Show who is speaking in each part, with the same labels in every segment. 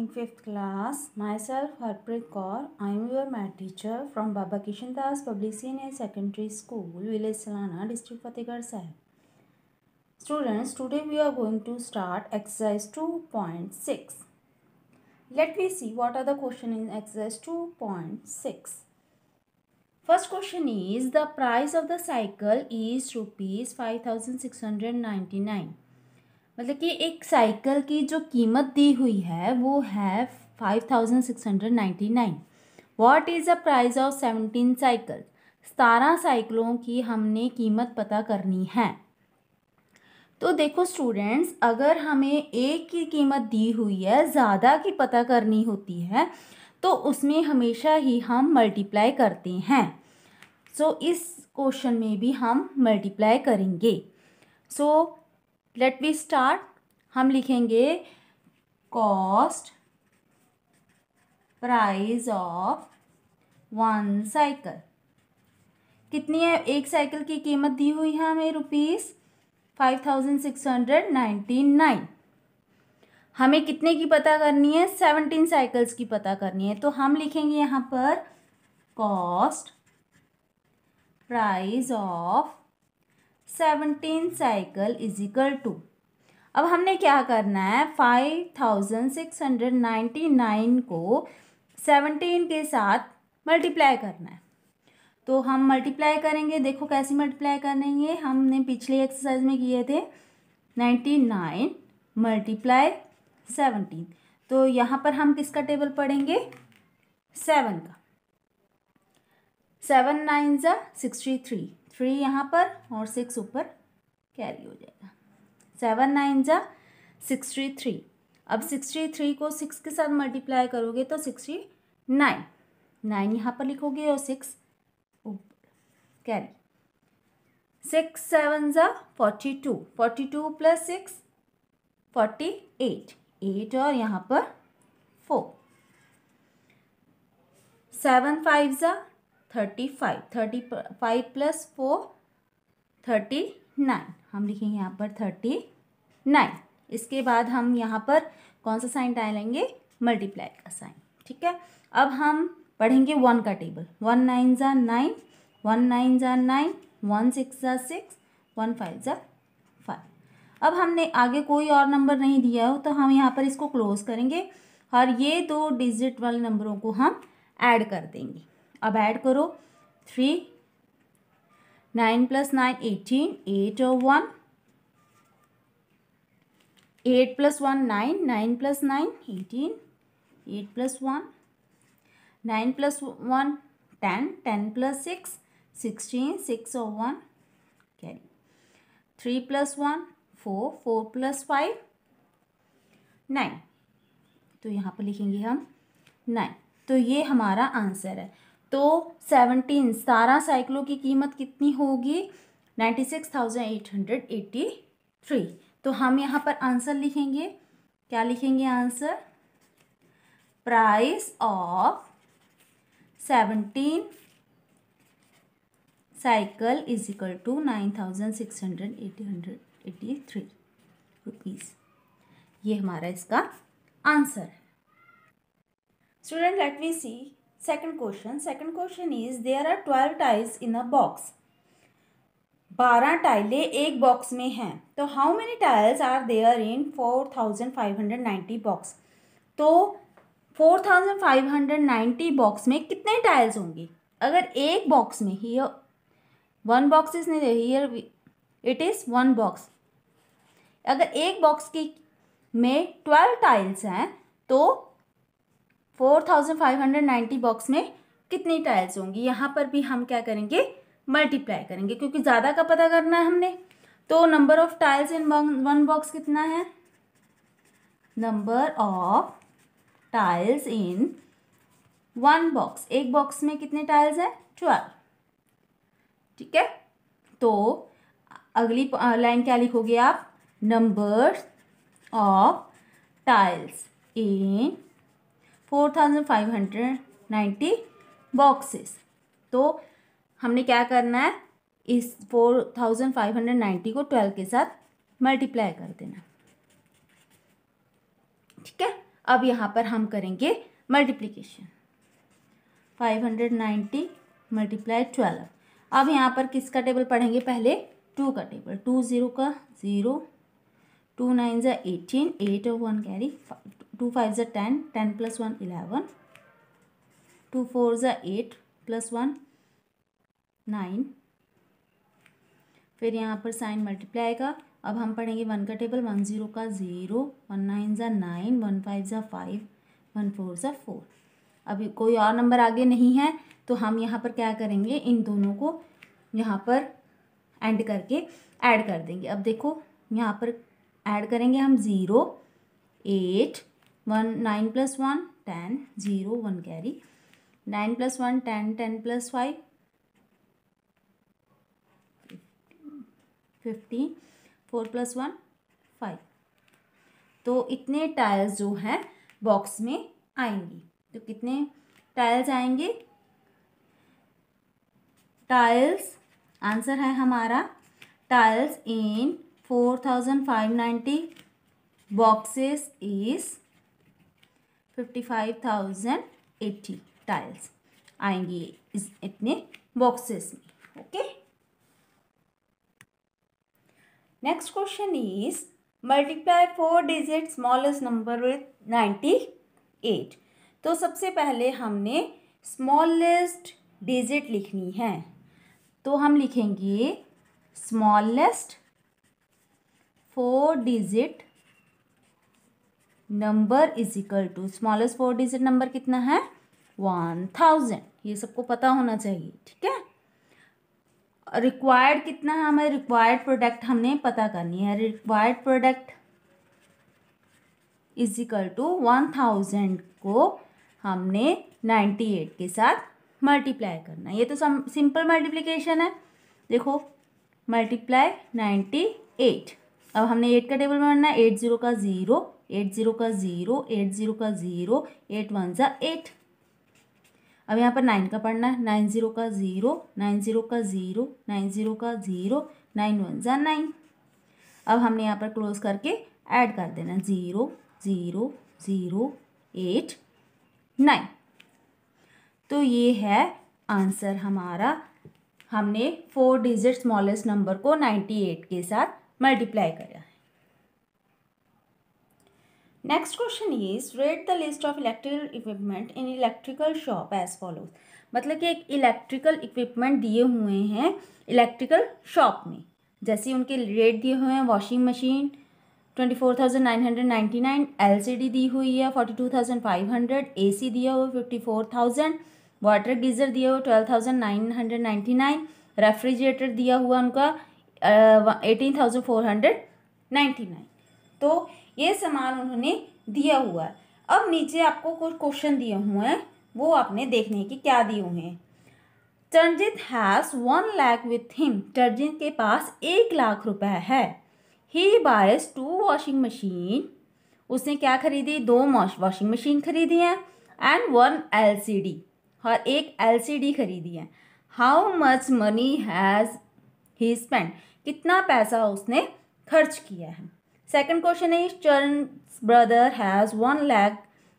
Speaker 1: morning 5th class. Myself Harpreet Kaur. I am your math teacher from Baba Kishan Das Public Senior Secondary School, Village Salana, District Fatehgarh Sahib. Students, today we are going to start exercise 2.6. Let me see what are the questions in exercise 2.6. First question is the price of the cycle is rupees 5699. मतलब कि एक cycle की जो कीमत दी हुई है वो है five thousand six hundred ninety nine what is the price of seventeen cycle सतारह साइकिलों की हमने कीमत पता करनी है तो देखो स्टूडेंट्स अगर हमें एक की कीमत दी हुई है ज़्यादा की पता करनी होती है तो उसमें हमेशा ही हम मल्टीप्लाई करते हैं सो so, इस क्वेश्चन में भी हम मल्टीप्लाई करेंगे so so, let we start हम लिखेंगे cost price of one cycle कितनी है एक साइकिल की कीमत दी हुई है हमें rupees five thousand six hundred ninety nine हमें कितने की पता करनी है सेवनटीन साइकिल्स की पता करनी है तो हम लिखेंगे यहाँ पर cost price of seventeen cycle is equal to अब हमने क्या करना है five thousand six hundred ninety nine को सेवनटीन के साथ मल्टीप्लाई करना है तो हम मल्टीप्लाई करेंगे देखो कैसे मल्टीप्लाई करेंगे हमने पिछले एक्सरसाइज में किए थे नाइन्टी नाइन मल्टीप्लाई सेवनटीन तो यहाँ पर हम किसका टेबल पढ़ेंगे सेवन का सेवन नाइन ज़ा सिक्सटी थ्री थ्री यहाँ पर और सिक्स ऊपर कैरी हो जाएगा सेवन नाइन जा सिक्सटी थ्री अब सिक्सटी थ्री को सिक्स के साथ मल्टीप्लाई करोगे तो सिक्सटी नाइन नाइन यहाँ पर लिखोगे और सिक्स ऊपर कैरी सिक्स सेवन ज़ा forty two forty two plus six forty eight eight और यहाँ पर फोर सेवन फाइव ज़ा thirty five thirty five plus four thirty nine हम लिखेंगे यहाँ पर थर्टी नाइन इसके बाद हम यहाँ पर कौन सा साइन डालेंगे मल्टीप्लाई का साइन ठीक है अब हम पढ़ेंगे वन का टेबल वन नाइन ज़ा नाइन वन नाइन ज़ा नाइन वन सिक्स ज़ा सिक्स वन फाइव ज़ा फाइव अब हमने आगे कोई और नंबर नहीं दिया हो तो हम यहाँ पर इसको क्लोज़ करेंगे और ये दो डिजिट वाले नंबरों को हम ऐड कर देंगे अब ऐड करो three nine plus nine eighteen eight और one eight plus one nine nine plus nine eighteen eight plus one nine plus one ten ten plus six sixteen six और one carry three plus one four four plus five nine तो यहाँ पर लिखेंगे हम nine तो ये हमारा answer है तो सेवनटीन सतारह साइकिलों की कीमत कितनी होगी ninety six thousand eight hundred eighty three तो हम यहाँ पर आंसर लिखेंगे क्या लिखेंगे answer price of seventeen cycle is equal to nine thousand six hundred eighty hundred eighty three rupees ये हमारा इसका आंसर है student let me see second question second question is there are twelve tiles in a box बारह टाइलें एक box में हैं तो how many tiles are there in four thousand five hundred ninety box तो four thousand five hundred ninety box में कितने tiles होंगे अगर एक बॉक्स में ही वन बॉक्स इज नहीं here it is one box अगर एक बॉक्स के में ट्वेल्व टाइल्स हैं तो four thousand five hundred ninety box में कितनी टाइल्स होंगी यहाँ पर भी हम क्या करेंगे मल्टीप्लाई करेंगे क्योंकि ज़्यादा का पता करना है हमने तो number of tiles in one box कितना है number of tiles in one box एक बॉक्स में कितने टाइल्स हैं ट्वेल्व ठीक है तो अगली लाइन क्या लिखोगे आप number of tiles in four thousand five hundred ninety boxes तो हमने क्या करना है इस four thousand five hundred ninety को ट्वेल्व के साथ मल्टीप्लाई कर देना ठीक है अब यहाँ पर हम करेंगे multiplication five hundred ninety multiply twelve अब यहाँ पर किसका टेबल पढ़ेंगे पहले टू का टेबल टू ज़ीरो का ज़ीरो टू नाइन ज़ा एटीन एट और one carry five two five ज़ा ten ten plus one eleven two four ज़ा एट प्लस वन नाइन फिर यहाँ पर साइन मल्टीप्लाई आएगा अब हम पढ़ेंगे वन का टेबल वन ज़ीरो का ज़ीरो वन नाइन ज़ा नाइन वन फाइव ज़ा फाइव वन फोर ज़ा फोर अभी कोई और नंबर आगे नहीं है तो हम यहाँ पर क्या करेंगे इन दोनों को यहाँ पर एंड करके ऐड कर देंगे अब देखो यहाँ पर ऐड करेंगे हम zero eight one nine plus one ten zero one carry nine plus one ten ten plus five fifteen four plus one five तो इतने टाइल्स जो हैं बॉक्स में आएंगी तो कितने टाइल्स आएंगे टाइल्स आंसर है हमारा tiles in four thousand five ninety boxes is fifty five thousand tiles आएंगे इस इतने बॉक्सेस में okay next question is multiply four digit smallest number with ninety eight तो सबसे पहले हमने स्मॉलेस्ट डिजिट लिखनी है तो हम लिखेंगे smallest four digit number is equal to smallest four digit number कितना है वन थाउजेंड ये सबको पता होना चाहिए ठीक है रिक्वायर्ड कितना है हमें रिक्वायर्ड प्रोडक्ट हमने पता करनी है required product is equal to one thousand को हमने नाइन्टी एट के साथ मल्टीप्लाई करना ये तो सिंपल मल्टीप्लीकेशन है देखो मल्टीप्लाई नाइन्टी एट अब हमने एट का टेबल बनना है एट ज़ीरो का ज़ीरो एट ज़ीरो का ज़ीरो एट ज़ीरो का ज़ीरो एट वन ज़ा एट अब यहाँ पर नाइन का पढ़ना है नाइन ज़ीरो का ज़ीरो नाइन ज़ीरो का ज़ीरो नाइन ज़ीरो का ज़ीरो नाइन वन ज़ा नाइन अब हमने यहाँ पर क्लोज करके ऐड कर देना zero zero zero eight nine तो ये है आंसर हमारा हमने फोर डिजिट स्मॉलेस्ट नंबर को नाइन्टी एट के साथ मल्टीप्लाई करा next question is read the list of electrical equipment in electrical shop as follows मतलब कि एक इलेक्ट्रिकल इक्विपमेंट दिए हुए हैं इलेक्ट्रिकल शॉप में जैसे उनके रेट दिए हुए हैं washing machine twenty four thousand nine hundred ninety nine L C D दी हुई है forty two thousand five hundred A C दिया हुआ fifty four thousand water geyser दिया हुआ twelve thousand nine hundred ninety nine refrigerator दिया हुआ उनका eighteen thousand four hundred ninety nine तो ये सामान उन्होंने दिया हुआ है अब नीचे आपको कुछ क्वेश्चन दिए हुए हैं वो आपने देखने की क्या दिए हुए हैं Charjit has one lakh with him Charjit के पास एक लाख रुपए है he buys two washing machine उसने क्या खरीदी दो वॉशिंग मशीन खरीदी है and one L C D और एक एल सी डी खरीदी है how much money has he spend कितना पैसा उसने खर्च किया है सेकेंड क्वेश्चन है Charan brother has one lakh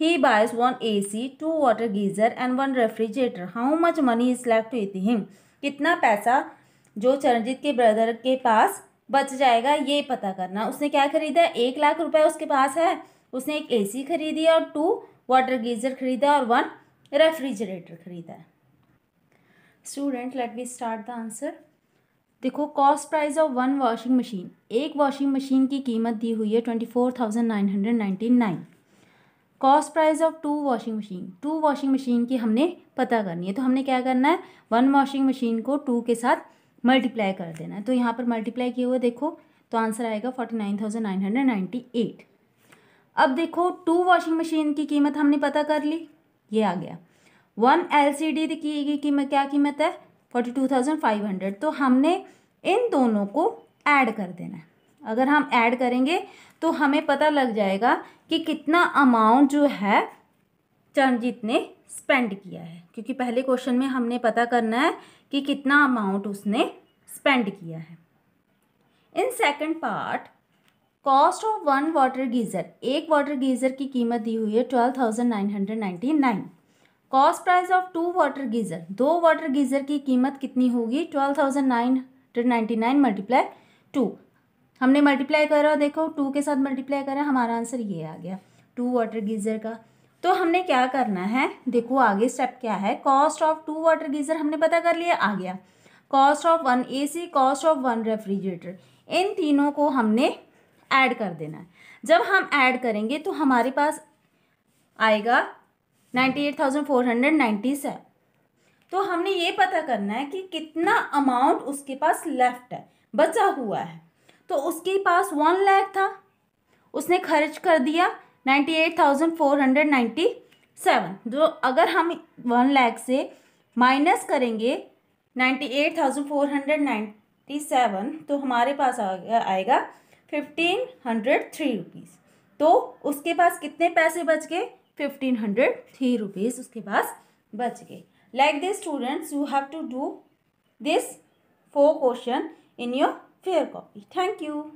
Speaker 1: he buys one A C two water geyser and one refrigerator how much money is lakh with him कितना पैसा जो चरणजीत के ब्रदर के पास बच जाएगा ये पता करना उसने क्या खरीदा एक लाख रुपए उसके पास है उसने एक ए सी खरीदी और टू वाटर गीजर खरीदा और वन रेफ्रिजरेटर खरीदा है student let we start the answer देखो cost price of one washing machine एक वॉशिंग मशीन की कीमत दी हुई है twenty four thousand nine hundred ninety nine cost price of two washing machine two washing machine की हमने पता करनी है तो हमने क्या करना है वन वॉशिंग मशीन को टू के साथ मल्टीप्लाई कर देना है तो यहाँ पर मल्टीप्लाई किए हुए देखो तो आंसर आएगा forty nine thousand nine hundred ninety eight अब देखो टू वॉशिंग मशीन की कीमत हमने पता कर ली ये आ गया वन एल सी डी की कीमत क्या कीमत है forty two thousand five hundred तो हमने इन दोनों को ऐड कर देना है अगर हम ऐड करेंगे तो हमें पता लग जाएगा कि कितना अमाउंट जो है चरणजीत ने स्पेंड किया है क्योंकि पहले क्वेश्चन में हमने पता करना है कि कितना अमाउंट उसने स्पेंड किया है in second part cost of one water geyser एक वाटर गीज़र की कीमत दी हुई है twelve thousand nine hundred ninety nine cost price of two water geyser दो वाटर गीज़र की कीमत कितनी होगी twelve thousand nine hundred ninety nine multiply two हमने मल्टीप्लाई करा देखो टू के साथ मल्टीप्लाई करा हमारा आंसर ये आ गया टू वाटर गीज़र का तो हमने क्या करना है देखो आगे स्टेप क्या है cost of two water geyser हमने पता कर लिया आ गया cost of one see cost of one refrigerator इन तीनों को हमने ऐड कर देना है जब हम ऐड करेंगे तो हमारे पास आएगा ninety eight thousand four hundred ninety seven तो हमने ये पता करना है कि कितना अमाउंट उसके पास लेफ्ट है बचा हुआ है तो उसके पास वन लैख था उसने खर्च कर दिया ninety eight thousand four hundred ninety seven जो अगर हम वन लैख से माइनस करेंगे ninety eight thousand four hundred ninety seven तो हमारे पास आएगा फिफ्टीन हंड्रेड थ्री रुपीज़ तो उसके पास कितने पैसे बच गए फिफ्टीन हंड्रेड थ्री रुपीज़ उसके पास बच गए like this students you have to do this four question in your fair copy thank you